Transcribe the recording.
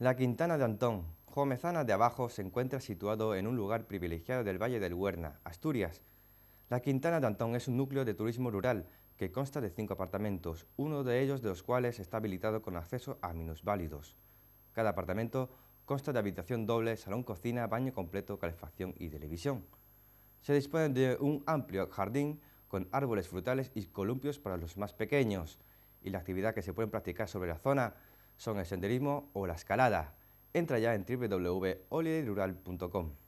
La Quintana de Antón, Jomezana de Abajo, se encuentra situado en un lugar privilegiado del Valle del Huerna, Asturias. La Quintana de Antón es un núcleo de turismo rural que consta de cinco apartamentos, uno de ellos de los cuales está habilitado con acceso a minusválidos. Cada apartamento consta de habitación doble, salón cocina, baño completo, calefacción y televisión. Se dispone de un amplio jardín con árboles frutales y columpios para los más pequeños, y la actividad que se pueden practicar sobre la zona son el senderismo o la escalada. Entra ya en www.holidayrural.com.